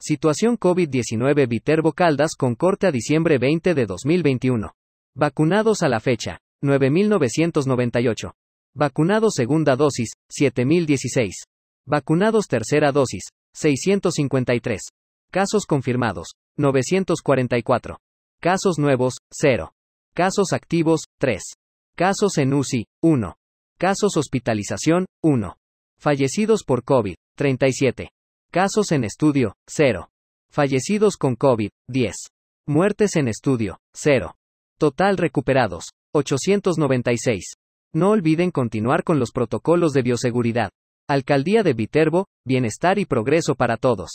Situación COVID-19 Viterbo Caldas con corte a diciembre 20 de 2021. Vacunados a la fecha, 9.998. Vacunados segunda dosis, 7.016. Vacunados tercera dosis, 653. Casos confirmados, 944. Casos nuevos, 0. Casos activos, 3. Casos en UCI, 1. Casos hospitalización, 1. Fallecidos por COVID, 37. Casos en estudio, 0. Fallecidos con COVID, 10. Muertes en estudio, 0. Total recuperados, 896. No olviden continuar con los protocolos de bioseguridad. Alcaldía de Viterbo, bienestar y progreso para todos.